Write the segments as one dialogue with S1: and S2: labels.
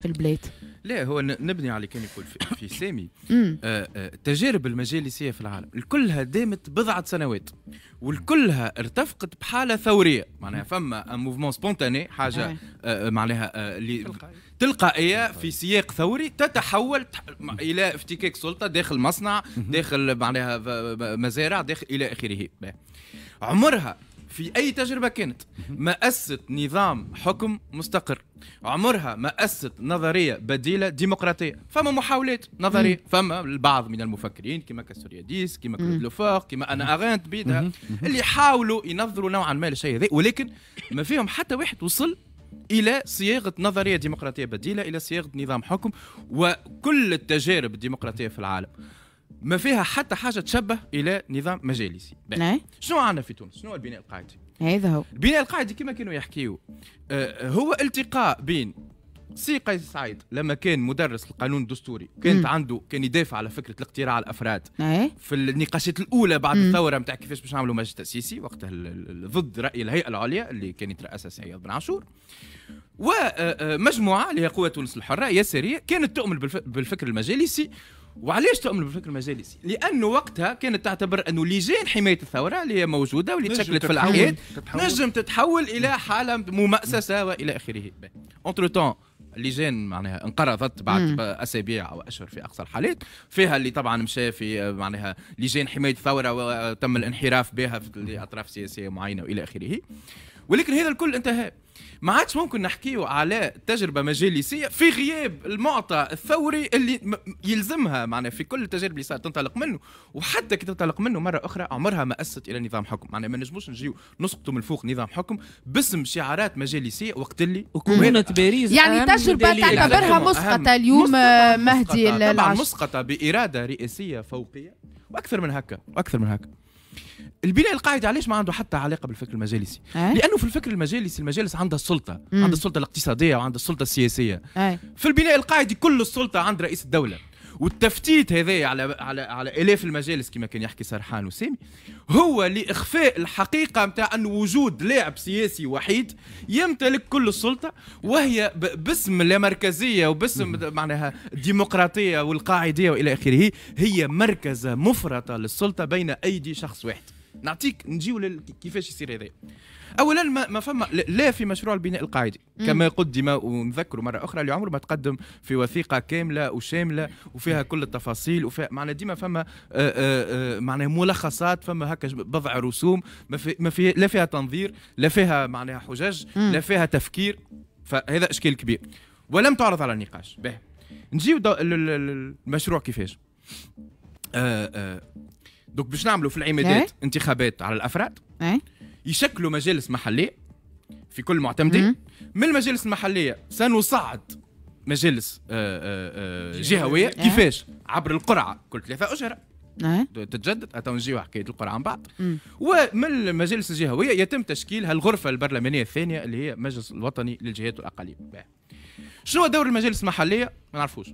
S1: في البلاد لا هو نبني على كان يقول في سامي آه، آه، تجارب المجالسيه في العالم الكلها دامت بضعه سنوات والكلها ارتفقت بحاله ثوريه معناها فما موفمون سبونتاني حاجه آه. معناها تلقائيه في سياق ثوري تتحول الى افتكاك سلطه داخل مصنع داخل معناها مزارع داخل الى اخره عمرها في أي تجربة كانت ما أسست نظام حكم مستقر عمرها ما أسست نظرية بديلة ديمقراطية فما محاولات نظرية فما البعض من المفكرين كما كاسورياديس كما كلوفور كما أنا أغانت بيدها اللي حاولوا ينظروا نوعا ما للشيء هذا ولكن ما فيهم حتى واحد وصل الى صياغه نظريه ديمقراطيه بديله الى صياغه نظام حكم وكل التجارب الديمقراطيه في العالم ما فيها حتى حاجه تشبه الى نظام مجالسي نعم. شنو عندنا في تونس شنو البناء القاعدي هذا هو البناء القاعدي كما كانوا يحكيوا آه هو التقاء بين سي قيس سعيد لما كان مدرس القانون الدستوري كانت مم. عنده كان يدافع على فكره الاقتراع الافراد أي. نعم. في النقاشات الاولى بعد مم. الثوره نتاع كيفاش باش نعملوا مجلس تاسيسي وقتها ضد راي الهيئه العليا اللي كان يترأسها سعيد بن عاشور ومجموعه آه، آه، اللي هي قوه تونس الحره يساريه كانت تؤمن بالفكر المجالسي وعلاش تؤمن بالفكر المجالسي؟ لانه وقتها كانت تعتبر انه لجان حمايه الثوره اللي هي موجوده واللي تشكلت في العهد نجم تتحول الى حاله ممأسسه والى اخره اونتر تون اللجان معناها انقرضت بعد مم. اسابيع او اشهر في اقصى الحالات فيها اللي طبعا مشى في آه، معناها لجان حمايه الثوره وتم آه، الانحراف بها لاطراف سياسيه معينه والى اخره ولكن هذا الكل انتهى ما عادش ممكن نحكيه على تجربه مجالسيه في غياب المعطى الثوري اللي يلزمها معنا في كل التجارب اللي صارت تنطلق منه وحتى كي تنطلق منه مره اخرى عمرها ما اسست الى نظام حكم معنا ما نجموش نجيو نسقطوا من فوق نظام حكم باسم شعارات مجالسيه وقت اللي كورونا باريس يعني تجربه تعتبرها مسقطه اليوم مهدي طبعا مسقطه باراده رئاسيه فوقيه واكثر من هكا واكثر من هكا البناء القاعده علاش ما عنده حتى علاقه بالفكر المجالسي أي. لانه في الفكر المجالسي المجالس عندها السلطه عندها السلطه الاقتصاديه وعندها السلطه السياسيه أي. في البناء القاعدي كل السلطه عند رئيس الدوله والتفتيت هذا على على على الاف المجالس كما كان يحكي سرحان وسامي هو لاخفاء الحقيقه نتاع ان وجود لاعب سياسي وحيد يمتلك كل السلطه وهي باسم اللامركزيه وباسم معناها الديمقراطيه والقاعديه والى اخره هي مركزه مفرطه للسلطه بين ايدي شخص واحد نعطيك نجيو كيفاش يصير هذا اولا ما فما لا في مشروع البناء القاعدي كما قدم ونذكر مره اخرى اللي عمره ما تقدم في وثيقه كامله وشامله وفيها كل التفاصيل وفيها معناها ديما فما آه، آه، آه، معناها ملخصات فما هكا بضع رسوم ما, في ما في لا فيها تنظير لا فيها معناها حجج لا فيها تفكير فهذا اشكال كبير ولم تعرض على النقاش به نجيو المشروع كيفاش دوك باش نعملوا في العمادات إيه. انتخابات على الافراد إيه. يشكلوا مجالس محليه في كل معتمدين من المجالس المحليه سنصعد مجالس آه، آه، آه، جهويه إيه. كيفاش عبر القرعه كل ثلاثه اشهر تتجدد تو نجيو حكايه القرعه من بعد ومن المجالس الجهويه يتم تشكيل هالغرفه البرلمانيه الثانيه اللي هي المجلس الوطني للجهات والاقاليم شنو دور المجالس المحليه ما نعرفوش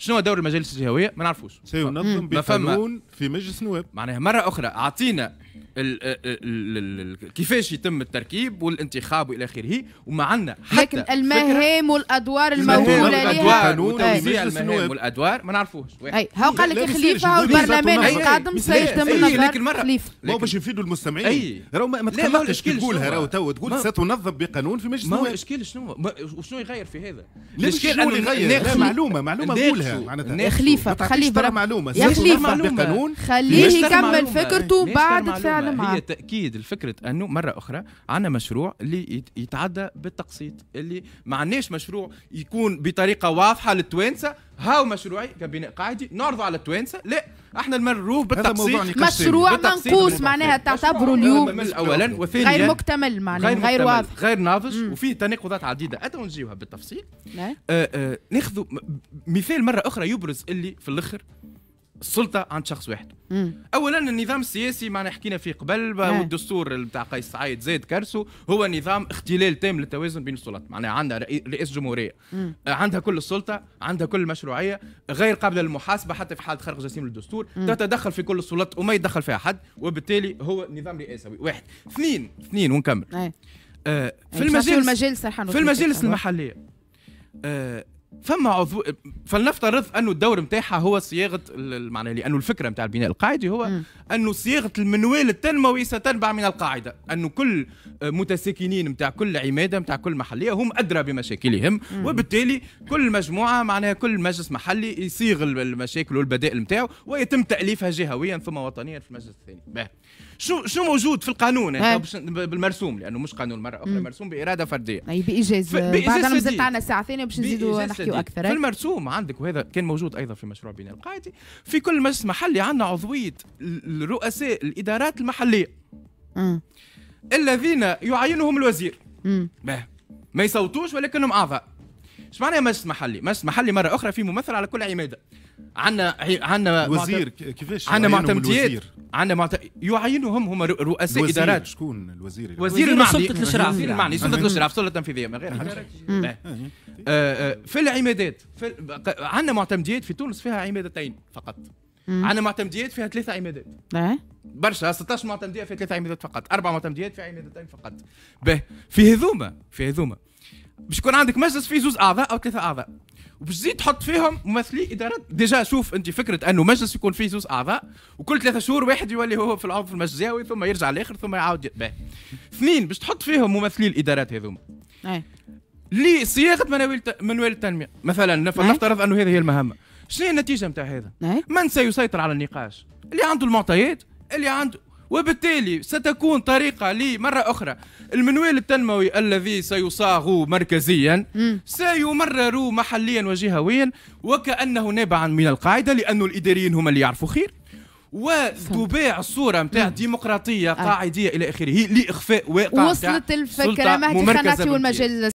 S1: شنو هو دور المجالس الجهويه ما نعرفوش سينظم بقانون في مجلس النواب معناها مره اخرى اعطينا ال ال كيفاش يتم التركيب والانتخاب والى اخره وما عندنا حتى لكن المهام والادوار الموجوده لها توزيع المهام والادوار ما نعرفوش اي هو قال لك خليفه والبرلمان القادم سيتم نظر خليفه مو باش يفيدوا المستمعين اي راهو ما تقلقش كي تقولها راهو تو تقول ستنظم بقانون في مجلس النواب الاشكال شنو وشنو يغير في هذا الاشكال انه يغير معلومه معلومه قولها معناتها خليفه خليفه معلومه يا خليفه بقانون خليه يكمل فكرته بعد فعلا أنا هي تأكيد الفكره أنه مرة أخرى عندنا مشروع اللي يتعدى بالتقسيط اللي ما عندناش مشروع يكون بطريقة واضحة للتوانسة هاو مشروعي كبناء قاعدي نعرضه على التوانسه لا احنا المروه بالتقسيط مشروع منقوص معناها تعتبره اليوم اولا وثانيا غير مكتمل معناها غير, غير واضح غير ناضج وفيه تناقضات عديده اتوا نجيوها بالتفصيل نعم. آه آه ناخذ مثال مره اخرى يبرز اللي في الاخر السلطه عند شخص واحد مم. اولا النظام السياسي ما حكينا فيه قبل والدستور بتاع قيس سعيد زيد كرسو هو نظام اختلال تام للتوازن بين السلطات معناها عندها رئيس جمهوريه مم. آه، عندها كل السلطه عندها كل المشروعيه غير قابله للمحاسبه حتى في حاله خرق جسيم للدستور تتدخل في كل السلطات وما يتدخل فيها حد وبالتالي هو نظام رئاسي واحد اثنين اثنين ونكمل آه في يعني المجالس في المجالس المحليه آه فما عضو فلنفترض انه الدور نتاعها هو صياغه معناها لانه الفكره نتاع البناء القاعدي هو انه صياغه المنوال التنموي ستنبع من القاعده انه كل متساكنين نتاع كل عماده نتاع كل محليه هم ادرى بمشاكلهم وبالتالي كل مجموعه معناها كل مجلس محلي يصيغ المشاكل والبدائل نتاعو ويتم تاليفها جهويا ثم وطنيا في المجلس الثاني شو شو موجود في القانون بالمرسوم لانه مش قانون مره اخرى مرسوم باراده فرديه اي بايجاز بعد ما مازلت عنا ساعه ثانيه باش نزيدوا نحكيوا اكثر في المرسوم عندك وهذا كان موجود ايضا في مشروع بناء القاعدي في كل مجلس محلي عندنا عضويه الرؤساء الادارات المحليه م. الذين يعينهم الوزير ما يصوتوش ولكنهم اعضاء اش معنى مجلس محلي؟ مجلس محلي مره اخرى في ممثل على كل عماده عندنا عندنا وزير كيفاش عندنا معتمديات عندنا معت... يعينهم هما رؤساء وزير. ادارات شكون الوزير وزير المعني سلطه الاشراف وزير المعني سلطه الاشراف سلطه تنفيذيه من غير حاجه آه، آه، في العمادات في... عندنا معتمديات في تونس فيها عمادتين فقط عندنا معتمديات فيها ثلاثه عمادات إيه. برشا 16 معتمديه فيها ثلاثه عمادات فقط اربع معتمديات فيها عمادتين فقط به في هذوما في هذوما باش يكون عندك مجلس فيه زوز اعضاء او ثلاثه اعضاء وباش تزيد تحط فيهم ممثلي ادارات ديجا شوف انت فكره انه مجلس يكون فيه زوز اعضاء وكل ثلاثة شهور واحد يولي هو في العضو في المجلس الزاوي ثم يرجع الاخر ثم يعاود باهي اثنين باش تحط فيهم ممثلي الادارات هذوما لصياغه مناويل منوال التنميه مثلا نفترض انه هذه هي المهمه شنو هي النتيجه نتاع هذا؟ من سيسيطر على النقاش؟ اللي عنده المعطيات اللي عنده وبالتالي ستكون طريقة لمرة أخرى المنوال التنموي الذي سيصاغ مركزيا سيمرر محليا وجهويا وكأنه نابعا من القاعدة لأن الإداريين هم اللي يعرفوا خير وتباع الصوره نتاع ديمقراطيه آه. قاعديه الى اخره لاخفاء واقع وصلت الفكره مهدي خناتي والمجال